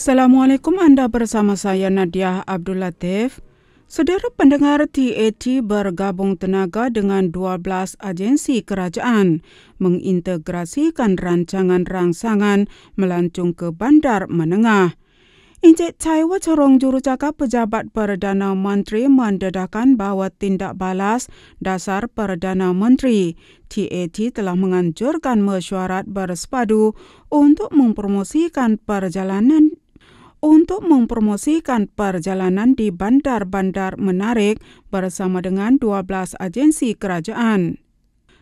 Assalamualaikum anda bersama saya Nadia Abdul Latif. Saudara pendengar TAT bergabung tenaga dengan 12 agensi kerajaan mengintegrasikan rancangan rangsangan melancung ke bandar menengah. Encik Chai Wacorong Jurucakap Pejabat Perdana Menteri mendedahkan bahawa tindak balas dasar Perdana Menteri TAT telah menganjurkan mesyuarat bersepadu untuk mempromosikan perjalanan untuk mempromosikan perjalanan di bandar-bandar menarik bersama dengan 12 agensi kerajaan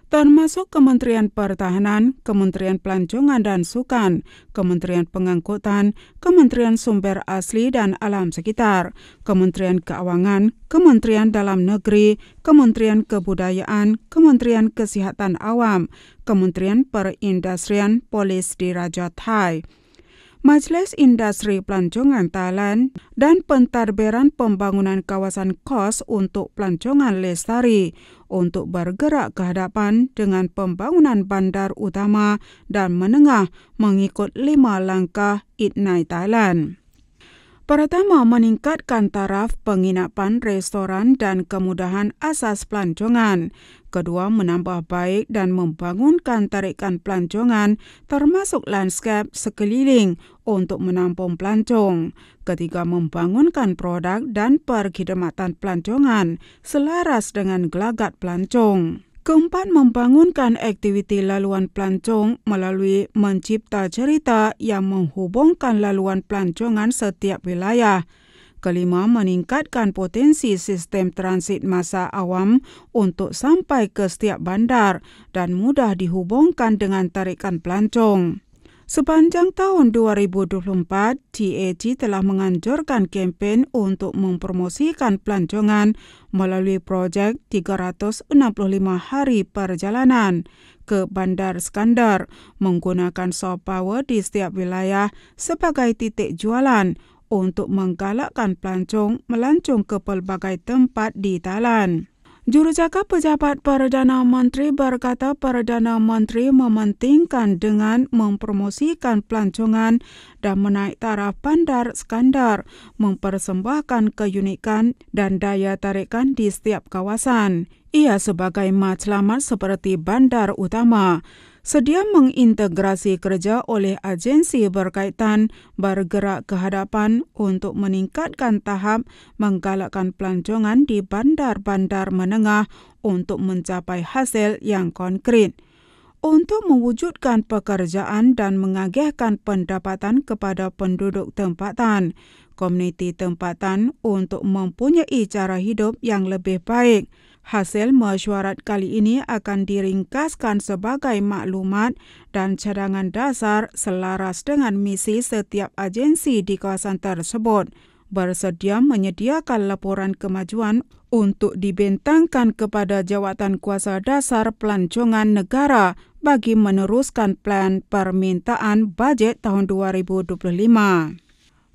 termasuk Kementerian Pertahanan, Kementerian Pelancongan dan Sukan, Kementerian Pengangkutan, Kementerian Sumber Asli dan Alam Sekitar, Kementerian Keawangan, Kementerian Dalam Negeri, Kementerian Kebudayaan, Kementerian Kesihatan Awam, Kementerian Perindustrian Polis di Raja Thai, Majlis Industri Pelancongan Thailand dan Pentadbiran Pembangunan Kawasan Kos untuk Pelancongan Lestari untuk bergerak ke hadapan dengan pembangunan bandar utama dan menengah mengikut lima langkah Itnai Thailand. Pertama, meningkatkan taraf penginapan restoran dan kemudahan asas pelancongan. Kedua, menambah baik dan membangunkan tarikan pelancongan termasuk landscape sekeliling untuk menampung pelancong. Ketiga, membangunkan produk dan perkhidmatan pelancongan selaras dengan gelagat pelancong. Keempat, membangunkan aktiviti laluan pelancong melalui mencipta cerita yang menghubungkan laluan pelancongan setiap wilayah kelima meningkatkan potensi sistem transit masa awam untuk sampai ke setiap bandar dan mudah dihubungkan dengan tarikan pelancong. Sepanjang tahun 2024, TAG telah menganjurkan kempen untuk mempromosikan pelancongan melalui projek 365 hari perjalanan ke Bandar Skandar menggunakan soft power di setiap wilayah sebagai titik jualan untuk menggalakkan pelancong melancong ke pelbagai tempat di Thailand. Jurucakap pejabat Perdana Menteri berkata Perdana Menteri mementingkan dengan mempromosikan pelancongan dan menaik taraf bandar Skandar, mempersembahkan keunikan dan daya tarikan di setiap kawasan. Ia sebagai matlamat seperti bandar utama sedia mengintegrasi kerja oleh agensi berkaitan bergerak ke hadapan untuk meningkatkan tahap menggalakkan pelancongan di bandar-bandar menengah untuk mencapai hasil yang konkret. Untuk mewujudkan pekerjaan dan mengagihkan pendapatan kepada penduduk tempatan, komuniti tempatan untuk mempunyai cara hidup yang lebih baik. Hasil mesyuarat kali ini akan diringkaskan sebagai maklumat dan cadangan dasar selaras dengan misi setiap agensi di kawasan tersebut. Bersedia menyediakan laporan kemajuan untuk dibentangkan kepada jawatan kuasa dasar pelancongan negara bagi meneruskan plan permintaan bajet tahun 2025.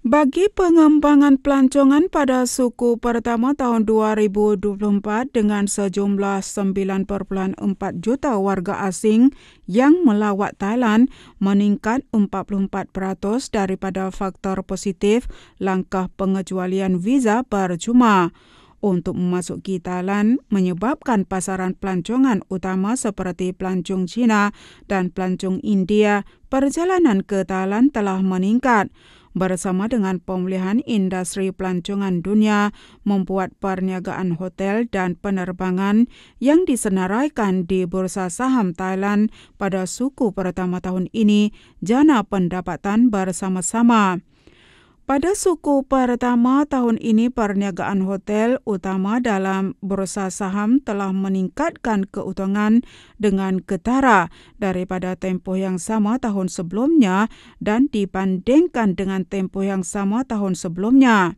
Bagi pengembangan pelancongan pada suku pertama tahun 2024 dengan sejumlah 9.4 juta warga asing yang melawat Thailand meningkat 44% daripada faktor positif langkah pengecualian visa percuma. Untuk memasuki Thailand menyebabkan pasaran pelancongan utama seperti pelancong China dan pelancong India, perjalanan ke Thailand telah meningkat bersama dengan pemulihan industri pelancongan dunia membuat perniagaan hotel dan penerbangan yang disenaraikan di Bursa Saham Thailand pada suku pertama tahun ini jana pendapatan bersama-sama. Pada suku pertama tahun ini, perniagaan hotel utama dalam bursa saham telah meningkatkan keuntungan dengan ketara daripada tempoh yang sama tahun sebelumnya dan dibandingkan dengan tempoh yang sama tahun sebelumnya.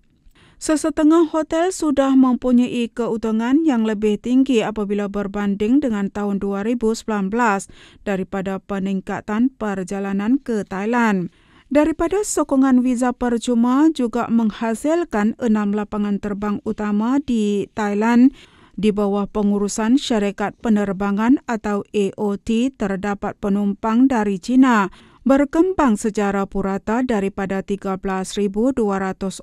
Sesetengah hotel sudah mempunyai keuntungan yang lebih tinggi apabila berbanding dengan tahun 2019 daripada peningkatan perjalanan ke Thailand. Daripada sokongan visa percuma juga menghasilkan enam lapangan terbang utama di Thailand. Di bawah pengurusan syarikat penerbangan atau AOT terdapat penumpang dari China berkembang secara purata daripada 13,200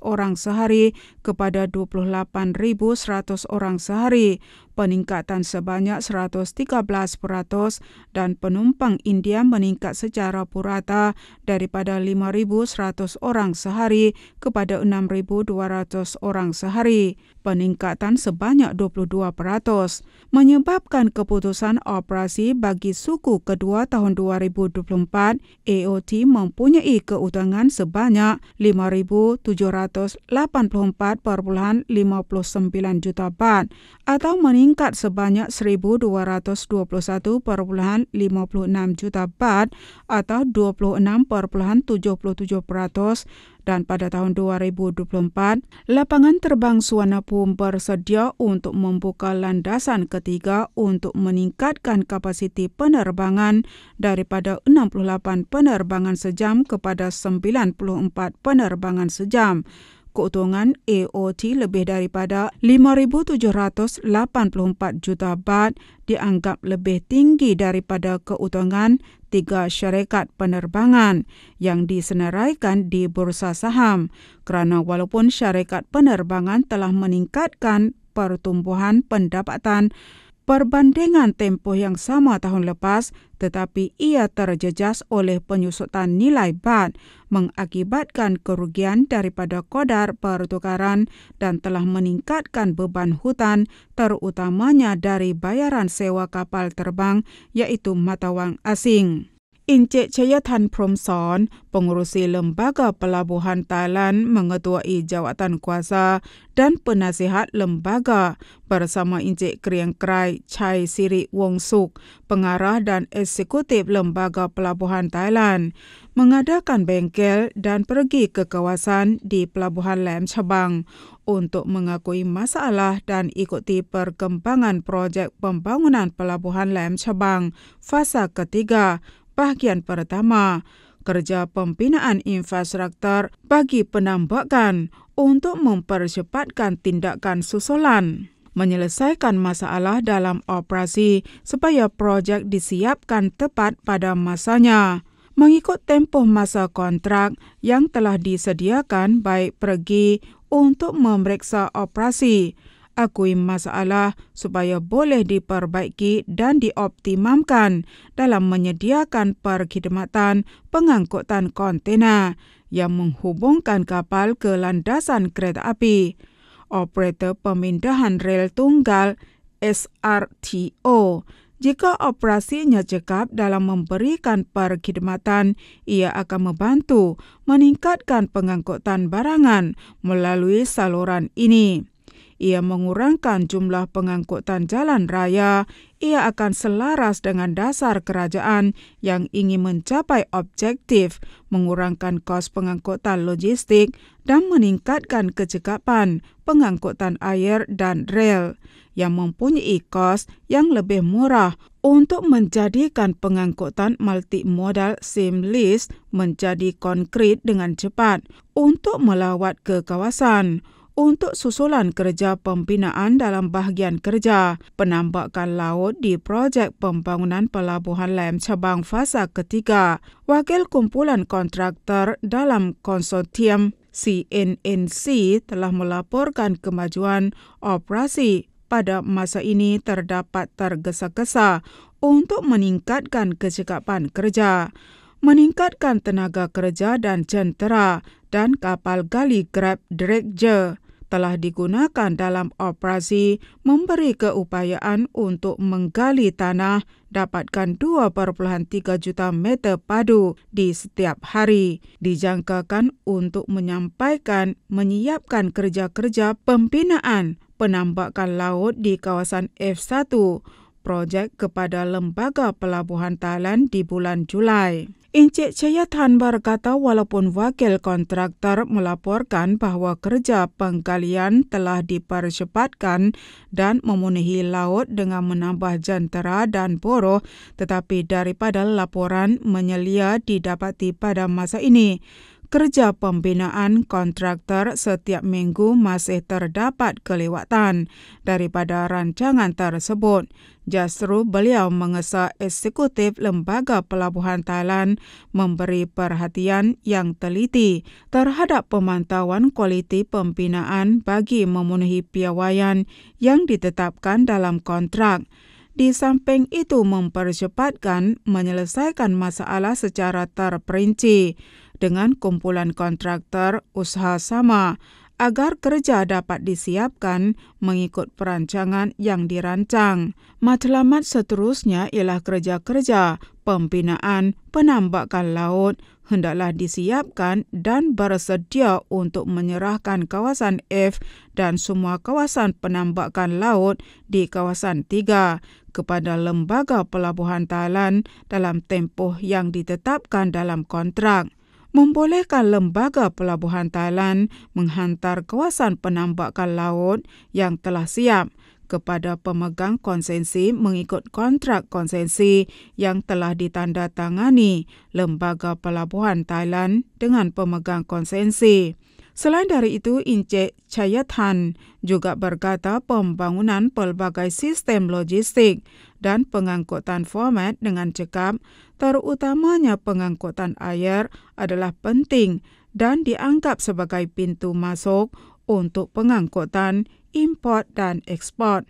orang sehari kepada 28,100 orang sehari peningkatan sebanyak 113 peratus dan penumpang India meningkat secara purata daripada 5.100 orang sehari kepada 6.200 orang sehari, peningkatan sebanyak 22 peratus, menyebabkan keputusan operasi bagi suku kedua tahun 2024, AOT mempunyai keutangan sebanyak 5.784.59 juta baht atau meningkat meningkat sebanyak 1221.56 juta baht atau 26.77% dan pada tahun 2024 lapangan terbang Suwana pun bersedia untuk membuka landasan ketiga untuk meningkatkan kapasiti penerbangan daripada 68 penerbangan sejam kepada 94 penerbangan sejam keuntungan AOT lebih daripada 5,784 juta baht dianggap lebih tinggi daripada keuntungan tiga syarikat penerbangan yang disenaraikan di bursa saham kerana walaupun syarikat penerbangan telah meningkatkan pertumbuhan pendapatan perbandingan tempo yang sama tahun lepas tetapi ia terjejas oleh penyusutan nilai baht mengakibatkan kerugian daripada kodar pertukaran dan telah meningkatkan beban hutan terutamanya dari bayaran sewa kapal terbang iaitu mata wang asing. อินเจชยทันพรมสอนปงรุสีลมบากะปลาบุหันตาลันมังตัวอีจาวตันกวาซาดันเปนาสิหัดลมบากะบรสามาอินเจเกรียงไกรชัยสิริวงสุขปงาราดันเอสิคุติบลมบากะปลาบุหันตาลัน mengadakan bengkel dan pergi ke kawasan di Pelabuhan Lem Cabang untuk mengakui masalah dan ikuti perkembangan projek pembangunan Pelabuhan Lem Chabang fasa ketiga bahagian pertama kerja pembinaan infrastruktur bagi penambakan untuk mempercepatkan tindakan susulan menyelesaikan masalah dalam operasi supaya projek disiapkan tepat pada masanya mengikut tempoh masa kontrak yang telah disediakan baik pergi untuk memeriksa operasi akui masalah supaya boleh diperbaiki dan dioptimalkan dalam menyediakan perkhidmatan pengangkutan kontena yang menghubungkan kapal ke landasan kereta api. Operator pemindahan rel tunggal SRTO jika operasinya cekap dalam memberikan perkhidmatan, ia akan membantu meningkatkan pengangkutan barangan melalui saluran ini ia mengurangkan jumlah pengangkutan jalan raya, ia akan selaras dengan dasar kerajaan yang ingin mencapai objektif mengurangkan kos pengangkutan logistik dan meningkatkan kecekapan pengangkutan air dan rel yang mempunyai kos yang lebih murah untuk menjadikan pengangkutan multimodal seamless menjadi konkret dengan cepat untuk melawat ke kawasan untuk susulan kerja pembinaan dalam bahagian kerja penambakan laut di projek pembangunan pelabuhan Lem Cabang fasa ketiga. Wakil kumpulan kontraktor dalam konsortium CNNC telah melaporkan kemajuan operasi pada masa ini terdapat tergesa-gesa untuk meningkatkan kecekapan kerja, meningkatkan tenaga kerja dan jentera dan kapal gali Grab Dredger telah digunakan dalam operasi memberi keupayaan untuk menggali tanah dapatkan 2.3 juta meter padu di setiap hari dijangkakan untuk menyampaikan menyiapkan kerja-kerja pembinaan penambakan laut di kawasan F1 projek kepada Lembaga Pelabuhan Thailand di bulan Julai. Encik Chaya Tan berkata walaupun wakil kontraktor melaporkan bahawa kerja penggalian telah dipercepatkan dan memenuhi laut dengan menambah jantara dan boroh, tetapi daripada laporan menyelia didapati pada masa ini kerja pembinaan kontraktor setiap minggu masih terdapat kelewatan daripada rancangan tersebut. Justru beliau mengesa eksekutif lembaga pelabuhan Thailand memberi perhatian yang teliti terhadap pemantauan kualiti pembinaan bagi memenuhi piawaian yang ditetapkan dalam kontrak. Di samping itu mempercepatkan menyelesaikan masalah secara terperinci dengan kumpulan kontraktor usaha sama agar kerja dapat disiapkan mengikut perancangan yang dirancang. Matlamat seterusnya ialah kerja-kerja, pembinaan, penambakan laut, hendaklah disiapkan dan bersedia untuk menyerahkan kawasan F dan semua kawasan penambakan laut di kawasan 3 kepada lembaga pelabuhan Talan dalam tempoh yang ditetapkan dalam kontrak membolehkan lembaga pelabuhan Thailand menghantar kawasan penambakan laut yang telah siap kepada pemegang konsensi mengikut kontrak konsensi yang telah ditandatangani Lembaga Pelabuhan Thailand dengan pemegang konsensi. Selain dari itu, Ince Chayathan juga berkata pembangunan pelbagai sistem logistik dan pengangkutan format dengan cekap, terutamanya pengangkutan air adalah penting dan dianggap sebagai pintu masuk untuk pengangkutan, import, dan ekspor.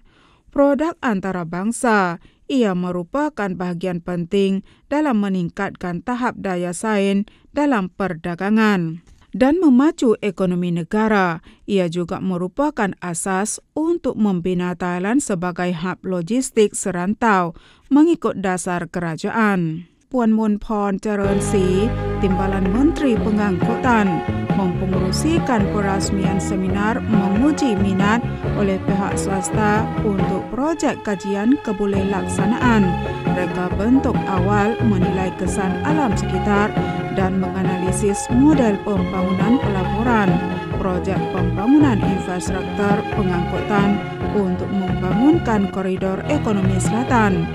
Produk antara bangsa, ia merupakan bahagian penting dalam meningkatkan tahap daya saing dalam perdagangan dan memacu ekonomi negara. Ia juga merupakan asas untuk membina Thailand sebagai hub logistik serantau mengikut dasar kerajaan. Puan Munpon Jaron Si, Timbalan Menteri Pengangkutan, mempengerusikan perasmian seminar menguji minat oleh pihak swasta untuk projek kajian kebolehlaksanaan. Reka bentuk awal menilai kesan alam sekitar dan menganalisis model pembangunan pelaporan, proyek pembangunan infrastruktur pengangkutan untuk membangunkan koridor ekonomi selatan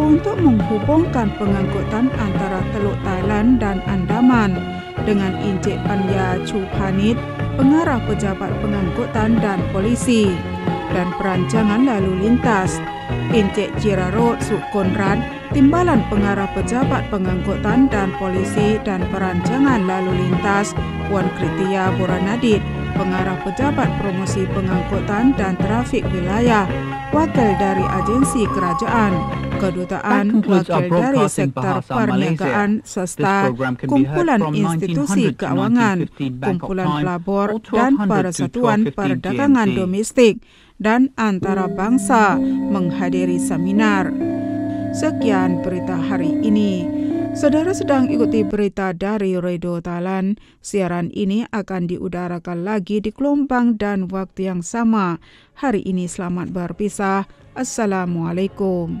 untuk menghubungkan pengangkutan antara Teluk Thailand dan Andaman dengan Injek Panya Cupanit, pengarah pejabat pengangkutan dan polisi, dan perancangan lalu lintas. Injek Jiraro Sukonran, timbalan pengarah pejabat pengangkutan dan polisi dan perancangan lalu lintas, Puan Kritia Boranadit, pengarah pejabat promosi pengangkutan dan trafik wilayah, wakil dari agensi kerajaan. kedutaan wakil dari sektor perniagaan serta kumpulan institusi keuangan, kumpulan pelabur dan persatuan perdagangan domestik dan antara bangsa menghadiri seminar. Sekian berita hari ini. Saudara sedang ikuti berita dari Radio Talan. Siaran ini akan diudarakan lagi di gelombang dan waktu yang sama. Hari ini selamat berpisah. Assalamualaikum.